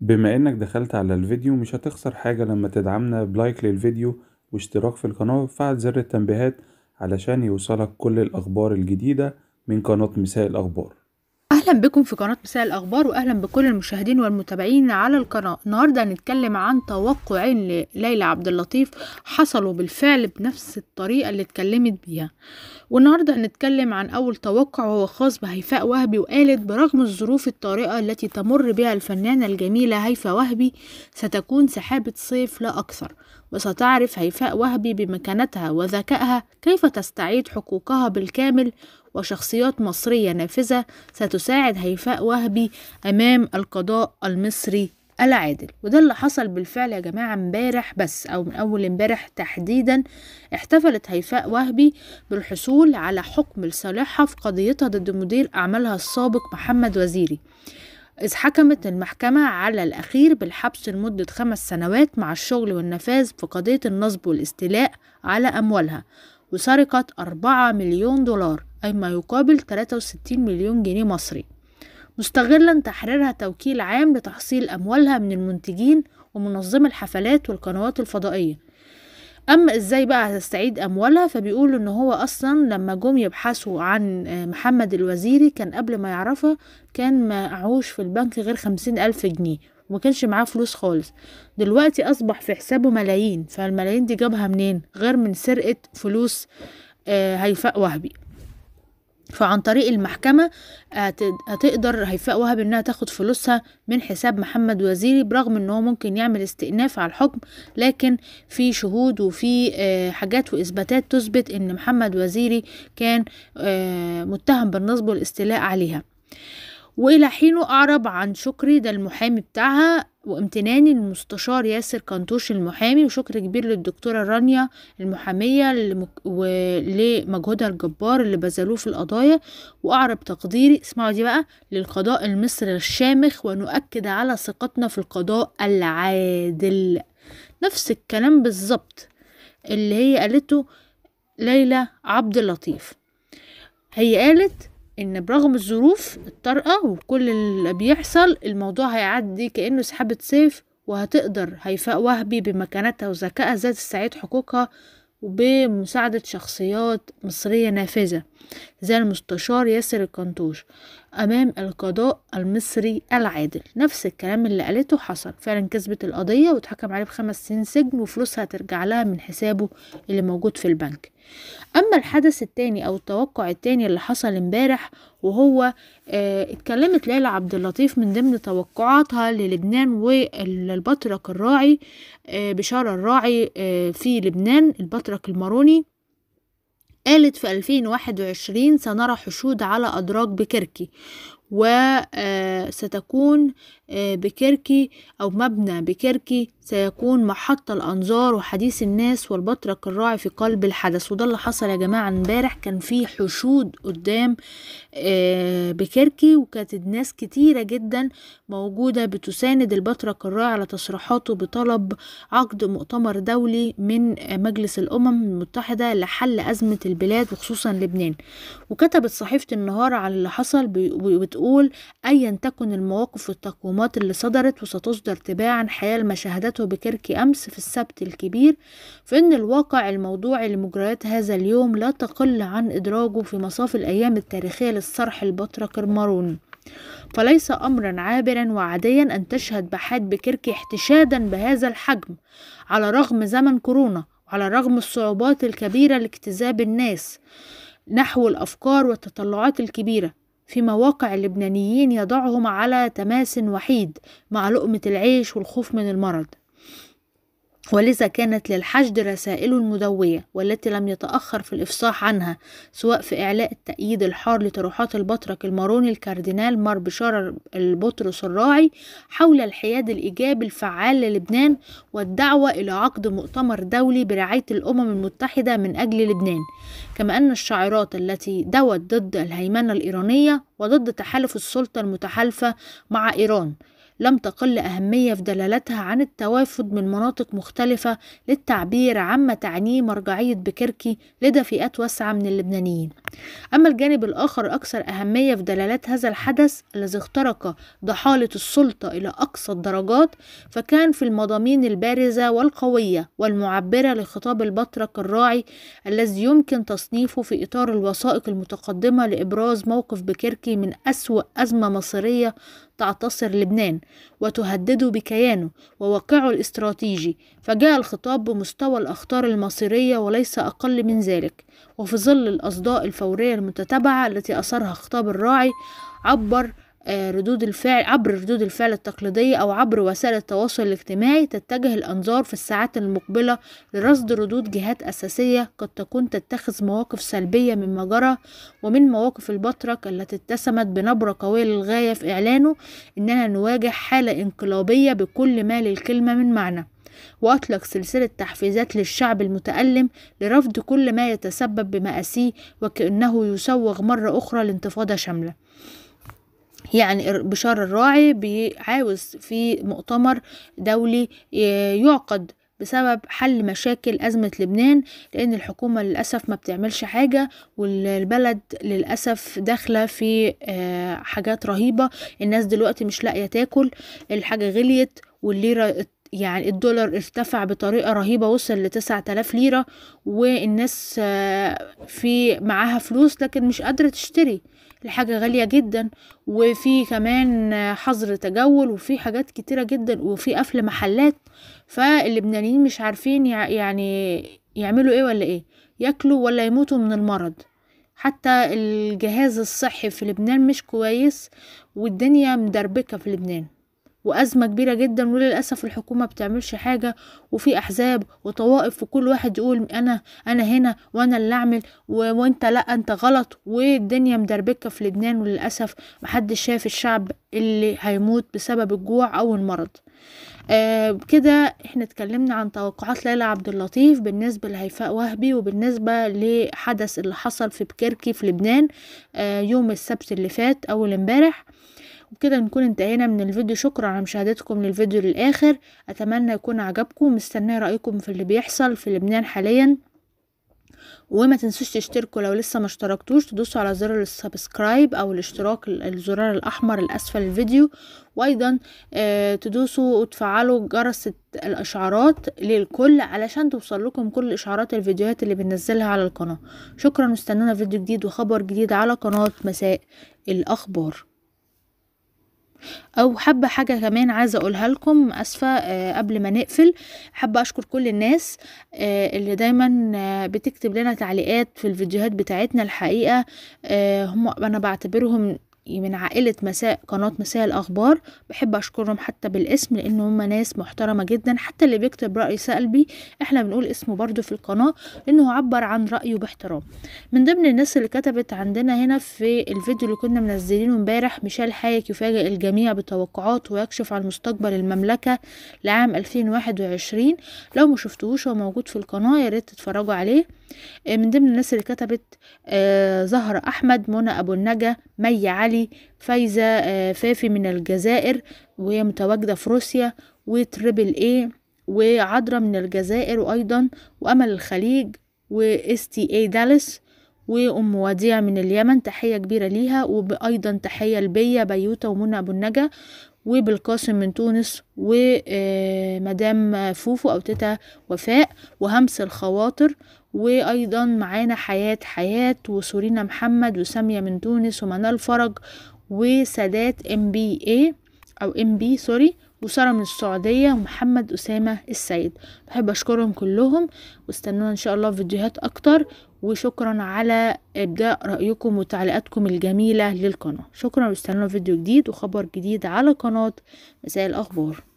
بما إنك دخلت على الفيديو مش هتخسر حاجة لما تدعمنا بلايك للفيديو واشتراك في القناة وفعل زر التنبيهات علشان يوصلك كل الأخبار الجديدة من قناة مساء الأخبار اهلا بكم في قناه مساء الاخبار واهلا بكل المشاهدين والمتابعين على القناه النهارده هنتكلم عن توقعين لليلى عبد اللطيف حصلوا بالفعل بنفس الطريقه اللي اتكلمت بيها والنهارده هنتكلم عن اول توقع وهو خاص بهيفاء وهبي وقالت برغم الظروف الطارئه التي تمر بها الفنانه الجميله هيفاء وهبي ستكون سحابه صيف لا اكثر وستعرف هيفاء وهبي بمكانتها وذكائها كيف تستعيد حقوقها بالكامل وشخصيات مصرية نافذة ستساعد هيفاء وهبي أمام القضاء المصري العادل وده اللي حصل بالفعل يا جماعة امبارح بس أو من أول امبارح تحديدا احتفلت هيفاء وهبي بالحصول على حكم لصالحها في قضيتها ضد مدير أعمالها السابق محمد وزيري إذ حكمت المحكمة على الأخير بالحبس لمدة خمس سنوات مع الشغل والنفاذ في قضية النصب والاستيلاء على أموالها وسرقة أربعة مليون دولار أي ما يقابل 63 مليون جنيه مصري مستغلا تحريرها توكيل عام لتحصيل أموالها من المنتجين ومنظمي الحفلات والقنوات الفضائية اما ازاي بقى هتستعيد اموالها فبيقولوا ان هو اصلا لما جم يبحثوا عن آه، محمد الوزيري كان قبل ما يعرفها كان معهوش في البنك غير خمسين الف جنيه وما كانش معاه فلوس خالص دلوقتي اصبح في حسابه ملايين فالملايين دي جابها منين غير من سرقة فلوس آه، هيفاء وهبي فعن طريق المحكمة هتقدر هيفاء وهب انها تاخد فلوسها من حساب محمد وزيري برغم ان هو ممكن يعمل استئناف على الحكم لكن في شهود وفي آه، حاجات واثباتات تثبت ان محمد وزيري كان آه، متهم بالنصب والاستيلاء عليها وإلى حين أعرب عن شكري ده المحامي بتاعها وامتناني للمستشار ياسر كنتوش المحامي وشكر كبير للدكتورة رانيا المحامية ولمجهودها الجبار اللي بذلوه في القضايا وأعرب تقديري اسمعوا دي بقى للقضاء المصري الشامخ ونؤكد على ثقتنا في القضاء العادل نفس الكلام بالظبط اللي هي قالته ليلى عبد اللطيف هي قالت ان برغم الظروف الطارئه وكل اللي بيحصل الموضوع هيعدي كانه سحابه سيف وهتقدر هيفاء وهبي بمكانتها وذكائها ذات السعيد حقوقها وبمساعدة شخصيات مصرية نافذة زي المستشار ياسر القنطوش أمام القضاء المصري العادل نفس الكلام اللي قالته حصل فعلا كسبت القضية واتحكم عليه بخمس سنين سجن وفلوسها ترجع لها من حسابه اللي موجود في البنك أما الحدث التاني أو التوقع التاني اللي حصل امبارح وهو اه اتكلمت ليلى عبد اللطيف من ضمن توقعاتها للبنان والبطرك الراعي اه بشارة الراعي اه في لبنان البطرك الماروني قالت في 2021 سنرى حشود على أدراج بكركي وستكون آه، آه، بكركي أو مبنى بكركي سيكون محط الأنظار وحديث الناس والبطرك الراعي في قلب الحدث وده اللي حصل يا جماعة امبارح كان في حشود قدام آه، بكركي وكانت الناس كتيرة جدا موجودة بتساند البطرك الراعي على تصريحاته بطلب عقد مؤتمر دولي من مجلس الأمم المتحدة لحل أزمة البلاد وخصوصا لبنان وكتبت صحيفة النهار على اللي حصل بتقول أيا تكن المواقف والتقويمات اللي صدرت وستصدر تباعا حيال ما شاهدته بكركي أمس في السبت الكبير فإن الواقع الموضوعي لمجريات هذا اليوم لا تقل عن إدراجه في مصاف الأيام التاريخية للصرح البطرك الماروني فليس أمرا عابرا وعاديا أن تشهد بحاد بكركي احتشادا بهذا الحجم على رغم زمن كورونا وعلى رغم الصعوبات الكبيرة لاكتذاب الناس نحو الأفكار والتطلعات الكبيرة في مواقع اللبنانيين يضعهم على تماس وحيد مع لقمة العيش والخوف من المرض ولذا كانت للحشد رسائله المدوية والتي لم يتأخر في الإفصاح عنها سواء في إعلاء التأييد الحار لطروحات البطرك الماروني الكاردينال مار بشار البطرس الراعي حول الحياد الإيجابي الفعال للبنان والدعوة إلى عقد مؤتمر دولي برعاية الأمم المتحدة من أجل لبنان كما أن الشعارات التي دوت ضد الهيمنة الإيرانية وضد تحالف السلطة المتحالفة مع إيران لم تقل أهمية في دلالتها عن التوافد من مناطق مختلفة للتعبير عما تعنيه مرجعية بكركي فئات واسعة من اللبنانيين أما الجانب الآخر أكثر أهمية في دلالات هذا الحدث الذي اخترق ضحالة السلطة إلى أقصى الدرجات فكان في المضامين البارزة والقوية والمعبرة لخطاب البطرك الراعي الذي يمكن تصنيفه في إطار الوثائق المتقدمة لإبراز موقف بكركي من أسوأ أزمة مصرية تعتصر لبنان وتهدد بكيانه وواقعه الاستراتيجي فجاء الخطاب بمستوى الأخطار المصيرية وليس أقل من ذلك وفي ظل الأصداء الفورية المتتبعة التي أثرها خطاب الراعي عبر آه، ردود الفعل عبر ردود الفعل التقليدية أو عبر وسائل التواصل الاجتماعي تتجه الأنظار في الساعات المقبلة لرصد ردود جهات أساسية قد تكون تتخذ مواقف سلبية مما جرى ومن مواقف البطرك التي اتسمت بنبرة قوية للغاية في إعلانه إننا نواجه حالة انقلابية بكل ما للكلمة من معنى وأطلق سلسلة تحفيزات للشعب المتألم لرفض كل ما يتسبب بمآسيه وكأنه يسوغ مرة أخرى لانتفاضة شاملة يعني بشار الراعي بيعاوز في مؤتمر دولي آه، يعقد بسبب حل مشاكل أزمة لبنان لأن الحكومة للأسف ما بتعملش حاجة والبلد للأسف داخلة في آه، حاجات رهيبة الناس دلوقتي مش لاقية تاكل الحاجة غليت والليرة يعني الدولار ارتفع بطريقة رهيبة وصل لتسعة آلاف ليرة والناس آه، في معاها فلوس لكن مش قادرة تشتري الحاجة غالية جدا وفي كمان آه، حظر تجول وفي حاجات كتيرة جدا وفي قفل محلات فاللبنانيين مش عارفين يعني يعملوا ايه ولا ايه ياكلوا ولا يموتوا من المرض حتى الجهاز الصحي في لبنان مش كويس والدنيا مدربكة في لبنان وأزمة كبيرة جدا وللأسف الحكومة بتعملش حاجة وفي أحزاب وطوائف وكل واحد يقول أنا أنا هنا وأنا اللي أعمل وأنت لأ أنت غلط والدنيا مدربكة في لبنان وللأسف محدش شايف الشعب اللي هيموت بسبب الجوع أو المرض آه كده احنا اتكلمنا عن توقعات ليلى عبد اللطيف بالنسبة لهيفاء وهبي وبالنسبة لحدث اللي حصل في بكركي في لبنان آه يوم السبت اللي فات أول امبارح وبكده نكون انتهينا من الفيديو شكرا على مشاهدتكم للفيديو للآخر أتمنى يكون عجبكم مستنية رأيكم في اللي بيحصل في لبنان حاليا وما تنسوش تشتركوا لو لسه ما اشتركتوش تدوسوا على زر السبسكرايب او الاشتراك الزرار الاحمر الاسفل الفيديو وايضا آه، تدوسوا وتفعلوا جرس الاشعارات للكل علشان توصل لكم كل اشعارات الفيديوهات اللي بننزلها على القناة شكرا واستنونا فيديو جديد وخبر جديد على قناة مساء الاخبار او حابه حاجه كمان عايزه اقولها لكم اسفه آه، قبل ما نقفل حابه اشكر كل الناس آه، اللي دايما آه، بتكتب لنا تعليقات في الفيديوهات بتاعتنا الحقيقه هم انا بعتبرهم من عائلة مساء قناة مساء الأخبار بحب أشكرهم حتى بالاسم لأن هم ناس محترمة جدا حتى اللي بيكتب رأي سلبي احنا بنقول اسمه برضو في القناة لأنه عبر عن رأيه باحترام من ضمن الناس اللي كتبت عندنا هنا في الفيديو اللي كنا منزلينه امبارح ميشيل حايك يفاجئ الجميع بتوقعات ويكشف عن مستقبل المملكة لعام 2021 لو ما هو موجود في القناة ياريت تتفرجوا عليه آه، من ضمن الناس اللي كتبت آه، زهرة أحمد منى أبو النجا مي علي فايزة آه، فافي من الجزائر وهي متواجدة في روسيا وتريبل ايه وعذرة من الجزائر وأيضا وأمل الخليج وإستي اي دالس وأم وديع من اليمن تحية كبيرة ليها وأيضا تحية لبيا بيوتا ومنى أبو النجا وبالقاسم من تونس ومدام فوفو أو تيتا وفاء وهمس الخواطر وايضا معانا حياة حياة وسورينا محمد وسامية من تونس ومنال فرج وسادات ام بي اي او ام بي سوري وسارة من السعودية ومحمد أسامة السيد بحب أشكرهم كلهم واستنونا إن شاء الله فيديوهات أكتر وشكرا على إبداء رأيكم وتعليقاتكم الجميلة للقناة شكرا واستنونا فيديو جديد وخبر جديد على قناة مساء الأخبار